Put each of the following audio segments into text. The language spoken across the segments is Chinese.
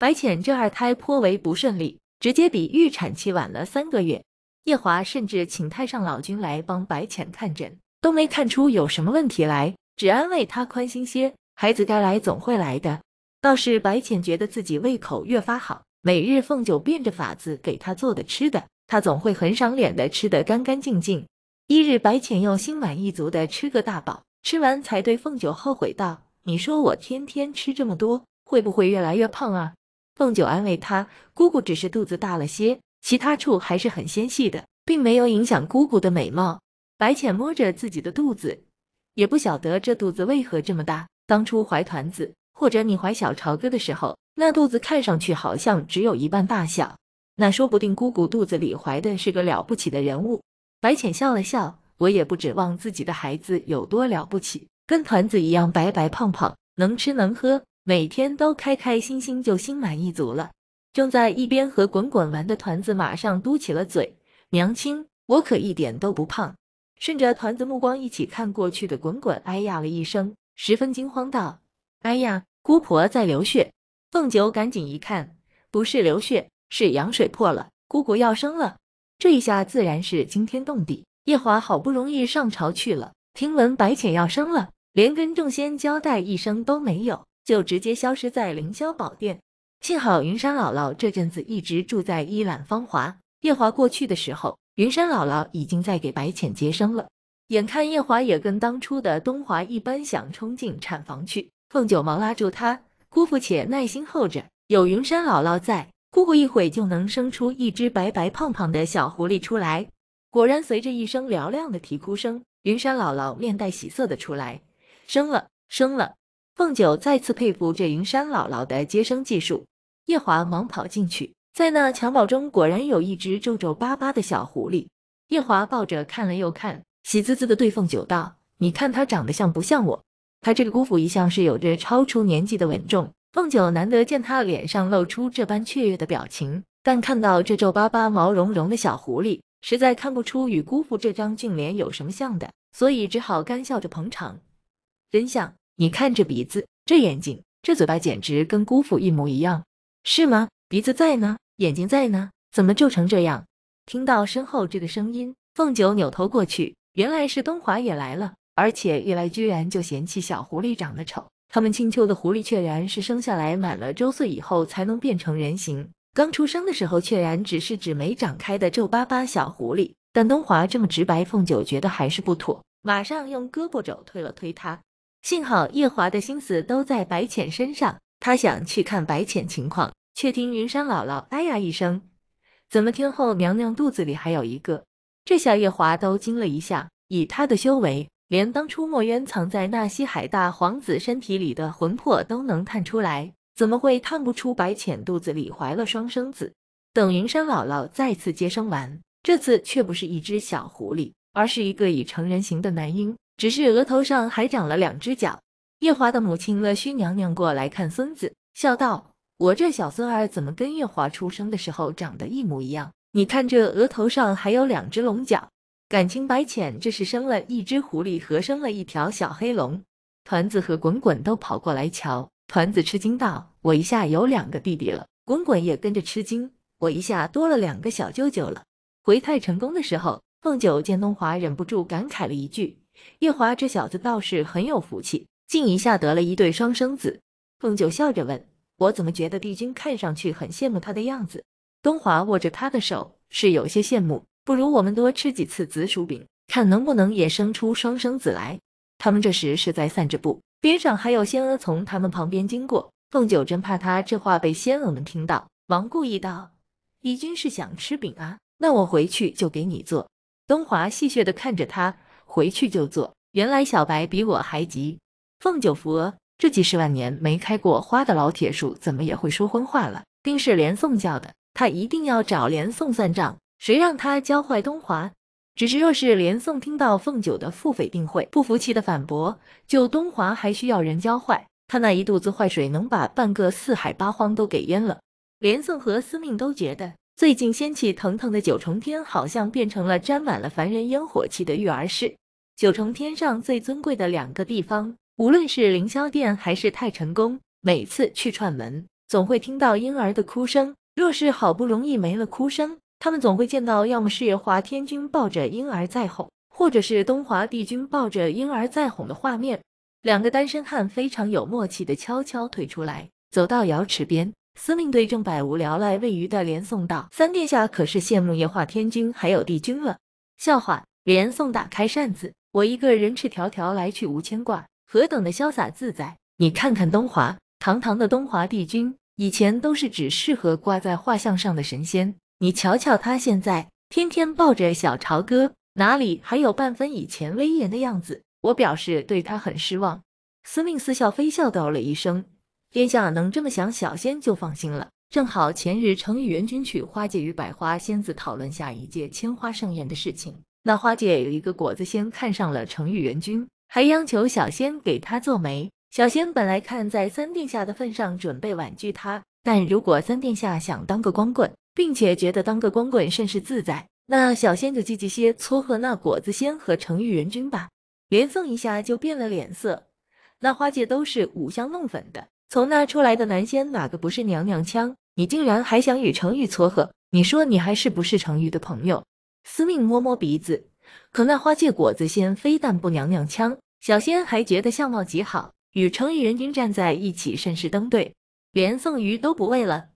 白浅这二胎颇为不顺利，直接比预产期晚了三个月。夜华甚至请太上老君来帮白浅看诊，都没看出有什么问题来，只安慰他宽心些，孩子该来总会来的。倒是白浅觉得自己胃口越发好，每日凤九变着法子给他做的吃的，他总会很赏脸的吃得干干净净。一日，白浅又心满意足的吃个大饱，吃完才对凤九后悔道：“你说我天天吃这么多，会不会越来越胖啊？”凤九安慰她：“姑姑只是肚子大了些，其他处还是很纤细的，并没有影响姑姑的美貌。”白浅摸着自己的肚子，也不晓得这肚子为何这么大。当初怀团子，或者你怀小朝哥的时候，那肚子看上去好像只有一半大小。那说不定姑姑肚子里怀的是个了不起的人物。白浅笑了笑：“我也不指望自己的孩子有多了不起，跟团子一样白白胖胖，能吃能喝。”每天都开开心心就心满意足了。正在一边和滚滚玩的团子马上嘟起了嘴：“娘亲，我可一点都不胖。”顺着团子目光一起看过去的滚滚，哎呀了一声，十分惊慌道：“哎呀，姑婆在流血！”凤九赶紧一看，不是流血，是羊水破了，姑姑要生了。这一下自然是惊天动地。夜华好不容易上朝去了，听闻白浅要生了，连跟众仙交代一声都没有。就直接消失在凌霄宝殿。幸好云山姥姥这阵子一直住在一览芳华。夜华过去的时候，云山姥姥已经在给白浅接生了。眼看夜华也跟当初的东华一般，想冲进产房去，凤九忙拉住他：“姑父，且耐心候着，有云山姥姥在，姑姑一会就能生出一只白白胖胖的小狐狸出来。”果然，随着一声嘹亮的啼哭声，云山姥姥面带喜色的出来：“生了，生了。”凤九再次佩服这云山姥姥的接生技术，夜华忙跑进去，在那襁褓中果然有一只皱皱巴巴的小狐狸。夜华抱着看了又看，喜滋滋的对凤九道：“你看他长得像不像我？”他这个姑父一向是有着超出年纪的稳重，凤九难得见他脸上露出这般雀跃的表情，但看到这皱巴巴、毛茸茸的小狐狸，实在看不出与姑父这张俊脸有什么像的，所以只好干笑着捧场。真像。你看这鼻子，这眼睛，这嘴巴，简直跟姑父一模一样，是吗？鼻子在呢，眼睛在呢，怎么皱成这样？听到身后这个声音，凤九扭头过去，原来是东华也来了，而且一来居然就嫌弃小狐狸长得丑。他们青丘的狐狸确然是生下来满了周岁以后才能变成人形，刚出生的时候确然只是指没长开的皱巴巴小狐狸。但东华这么直白，凤九觉得还是不妥，马上用胳膊肘推了推他。幸好夜华的心思都在白浅身上，他想去看白浅情况，却听云山姥姥哎呀一声，怎么天后娘娘肚子里还有一个？这下夜华都惊了一下，以他的修为，连当初墨渊藏在纳西海大皇子身体里的魂魄都能探出来，怎么会探不出白浅肚子里怀了双生子？等云山姥姥再次接生完，这次却不是一只小狐狸，而是一个已成人形的男婴。只是额头上还长了两只角。夜华的母亲乐胥娘娘过来看孙子，笑道：“我这小孙儿怎么跟夜华出生的时候长得一模一样？你看这额头上还有两只龙角，感情白浅这是生了一只狐狸和生了一条小黑龙。”团子和滚滚都跑过来瞧，团子吃惊道：“我一下有两个弟弟了。”滚滚也跟着吃惊：“我一下多了两个小舅舅了。”回太成功的时候，凤九见东华忍不住感慨了一句。夜华这小子倒是很有福气，竟一下得了一对双生子。凤九笑着问：“我怎么觉得帝君看上去很羡慕他的样子？”东华握着他的手，是有些羡慕。不如我们多吃几次紫薯饼，看能不能也生出双生子来。他们这时是在散着步，边上还有仙娥从他们旁边经过。凤九真怕他这话被仙娥们听到，忙故意道：“帝君是想吃饼啊？那我回去就给你做。”东华戏谑地看着他。回去就做。原来小白比我还急。凤九扶额，这几十万年没开过花的老铁树，怎么也会说荤话了？定是连宋叫的。他一定要找连宋算账，谁让他教坏东华？只是若是连宋听到凤九的腹诽，定会不服气的反驳。就东华还需要人教坏？他那一肚子坏水，能把半个四海八荒都给淹了。连宋和司命都觉得。最近掀起腾腾的九重天，好像变成了沾满了凡人烟火气的育儿室。九重天上最尊贵的两个地方，无论是凌霄殿还是太晨宫，每次去串门，总会听到婴儿的哭声。若是好不容易没了哭声，他们总会见到要么是华天君抱着婴儿在哄，或者是东华帝君抱着婴儿在哄的画面。两个单身汉非常有默契的悄悄退出来，走到瑶池边。司命对正百无聊赖喂鱼的连宋道：“三殿下可是羡慕夜化天君还有帝君了？”笑话！连宋打开扇子：“我一个人赤条条来去无牵挂，何等的潇洒自在！你看看东华，堂堂的东华帝君，以前都是只适合挂在画像上的神仙。你瞧瞧他现在，天天抱着小朝歌，哪里还有半分以前威严的样子？我表示对他很失望。”司命似笑非笑道了一声。殿下能这么想，小仙就放心了。正好前日程玉元君去花界与百花仙子讨论下一届千花盛宴的事情，那花界有一个果子仙看上了程玉元君，还央求小仙给他做媒。小仙本来看在三殿下的份上准备婉拒他，但如果三殿下想当个光棍，并且觉得当个光棍甚是自在，那小仙就积极些撮合那果子仙和程玉元君吧。连送一下就变了脸色，那花界都是五香弄粉的。从那出来的男仙哪个不是娘娘腔？你竟然还想与成玉撮合？你说你还是不是成玉的朋友？司命摸摸鼻子，可那花界果子仙非但不娘娘腔，小仙还觉得相貌极好，与成玉人均站在一起甚是登对，连送鱼都不喂了。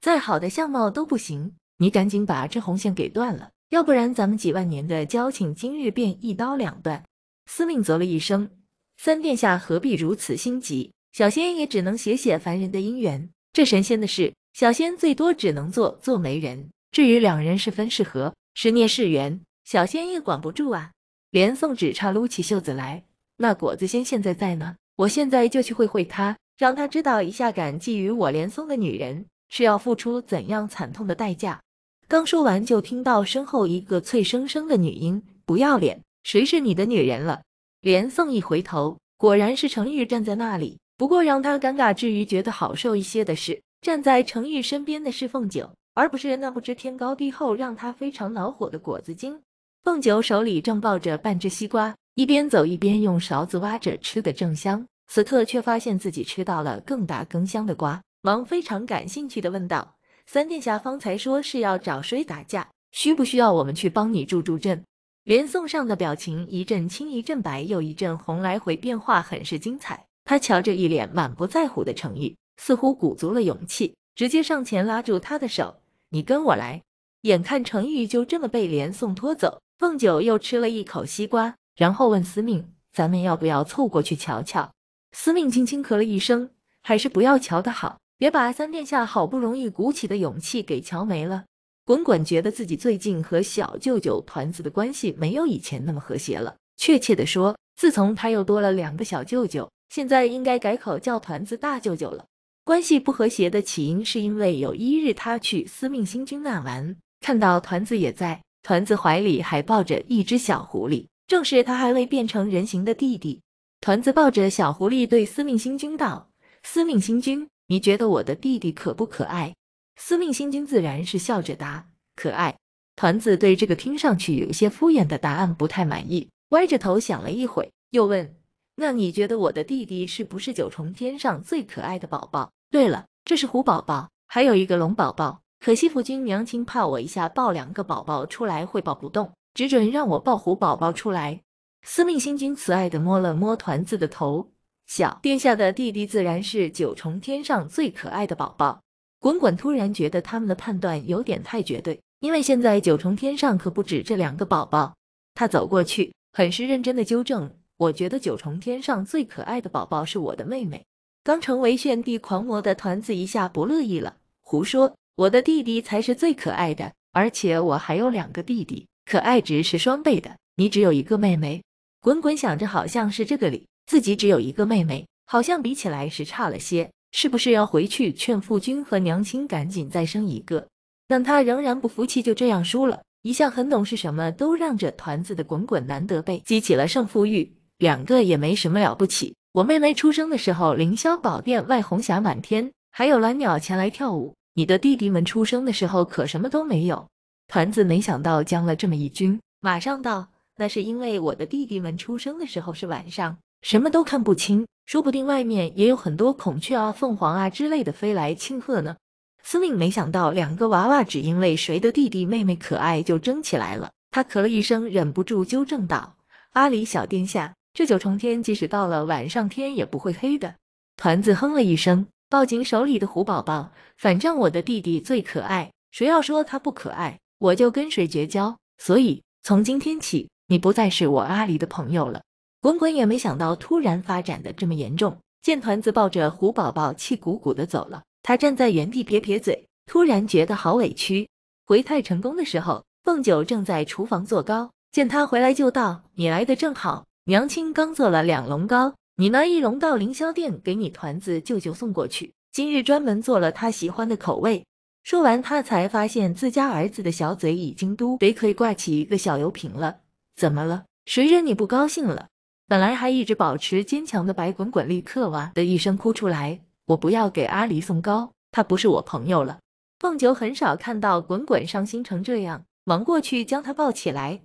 再好的相貌都不行，你赶紧把这红线给断了，要不然咱们几万年的交情今日便一刀两断。司命啧了一声：“三殿下何必如此心急？”小仙也只能写写凡人的姻缘，这神仙的事，小仙最多只能做做媒人。至于两人是分是合，是孽是缘，小仙也管不住啊。连宋只差撸起袖子来，那果子仙现在在呢，我现在就去会会他，让他知道一下感激于我连宋的女人是要付出怎样惨痛的代价。刚说完，就听到身后一个脆生生的女音：“不要脸，谁是你的女人了？”连宋一回头，果然是程玉站在那里。不过让他尴尬之余觉得好受一些的是，站在程昱身边的是凤九，而不是那不知天高地厚让他非常恼火的果子精。凤九手里正抱着半只西瓜，一边走一边用勺子挖着吃的正香。此刻却发现自己吃到了更大更香的瓜，忙非常感兴趣的问道：“三殿下方才说是要找谁打架，需不需要我们去帮你助助阵？”连宋上的表情一阵青一阵白又一阵红，来回变化很是精彩。他瞧着一脸满不在乎的程玉，似乎鼓足了勇气，直接上前拉住他的手：“你跟我来。”眼看程玉就这么被连送拖走，凤九又吃了一口西瓜，然后问司命：“咱们要不要凑过去瞧瞧？”司命轻轻咳了一声：“还是不要瞧的好，别把三殿下好不容易鼓起的勇气给瞧没了。”滚滚觉得自己最近和小舅舅团子的关系没有以前那么和谐了，确切的说，自从他又多了两个小舅舅。现在应该改口叫团子大舅舅了。关系不和谐的起因是因为有一日他去司命星君那玩，看到团子也在，团子怀里还抱着一只小狐狸，正是他还未变成人形的弟弟。团子抱着小狐狸对司命星君道：“司命星君，你觉得我的弟弟可不可爱？”司命星君自然是笑着答：“可爱。”团子对这个听上去有些敷衍的答案不太满意，歪着头想了一会，又问。那你觉得我的弟弟是不是九重天上最可爱的宝宝？对了，这是虎宝宝，还有一个龙宝宝。可惜夫君娘亲怕我一下抱两个宝宝出来会抱不动，只准让我抱虎宝宝出来。司命星君慈爱地摸了摸团子的头，小殿下的弟弟自然是九重天上最可爱的宝宝。滚滚突然觉得他们的判断有点太绝对，因为现在九重天上可不止这两个宝宝。他走过去，很是认真地纠正。我觉得九重天上最可爱的宝宝是我的妹妹。刚成为炫帝狂魔的团子一下不乐意了，胡说，我的弟弟才是最可爱的，而且我还有两个弟弟，可爱值是双倍的。你只有一个妹妹。滚滚想着好像是这个理，自己只有一个妹妹，好像比起来是差了些，是不是要回去劝父君和娘亲赶紧再生一个？但他仍然不服气，就这样输了。一向很懂是什么都让着团子的滚滚难得被激起了胜负欲。两个也没什么了不起。我妹妹出生的时候，凌霄宝殿外红霞满天，还有蓝鸟前来跳舞。你的弟弟们出生的时候可什么都没有。团子没想到将了这么一军，马上道：“那是因为我的弟弟们出生的时候是晚上，什么都看不清。说不定外面也有很多孔雀啊、凤凰啊之类的飞来庆贺呢。”司令没想到两个娃娃只因为谁的弟弟妹妹可爱就争起来了，他咳了一声，忍不住纠正道：“阿里小殿下。”这九重天，即使到了晚上，天也不会黑的。团子哼了一声，抱紧手里的虎宝宝。反正我的弟弟最可爱，谁要说他不可爱，我就跟谁绝交。所以从今天起，你不再是我阿离的朋友了。滚滚也没想到，突然发展的这么严重。见团子抱着虎宝宝，气鼓鼓的走了。他站在原地撇撇嘴，突然觉得好委屈。回太成功的时，候凤九正在厨房做糕，见他回来就道：“你来的正好。”娘亲刚做了两笼糕，你拿一笼到凌霄殿给你团子舅舅送过去。今日专门做了他喜欢的口味。说完，他才发现自家儿子的小嘴已经嘟得可以挂起一个小油瓶了。怎么了？谁惹你不高兴了？本来还一直保持坚强的白滚滚立刻哇的一声哭出来。我不要给阿离送糕，他不是我朋友了。凤九很少看到滚滚伤心成这样，忙过去将他抱起来。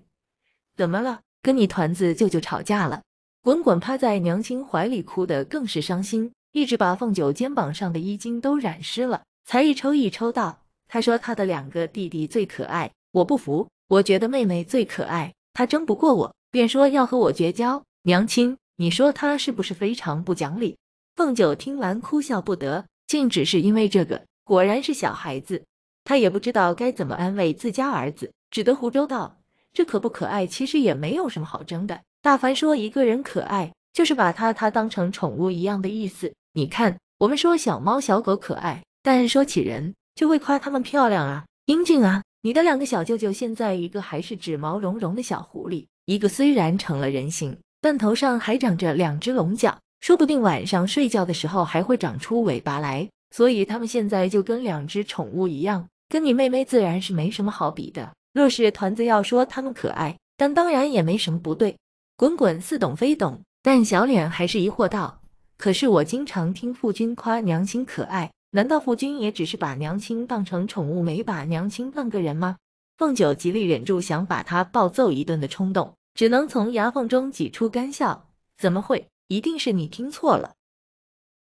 怎么了？跟你团子舅舅吵架了，滚滚趴在娘亲怀里哭的更是伤心，一直把凤九肩膀上的衣襟都染湿了，才一抽一抽道：“他说他的两个弟弟最可爱，我不服，我觉得妹妹最可爱，他争不过我，便说要和我绝交。娘亲，你说他是不是非常不讲理？”凤九听完哭笑不得，竟只是因为这个，果然是小孩子，他也不知道该怎么安慰自家儿子，只得胡诌道。这可不可爱？其实也没有什么好争的。大凡说一个人可爱，就是把他他当成宠物一样的意思。你看，我们说小猫小狗可爱，但说起人，就会夸他们漂亮啊、英俊啊。你的两个小舅舅现在，一个还是只毛茸茸的小狐狸，一个虽然成了人形，但头上还长着两只龙角，说不定晚上睡觉的时候还会长出尾巴来。所以他们现在就跟两只宠物一样，跟你妹妹自然是没什么好比的。若是团子要说他们可爱，但当然也没什么不对。滚滚似懂非懂，但小脸还是疑惑道：“可是我经常听父君夸娘亲可爱，难道父君也只是把娘亲当成宠物，没把娘亲当个人吗？”凤九极力忍住想把他暴揍一顿的冲动，只能从牙缝中挤出干笑：“怎么会？一定是你听错了。”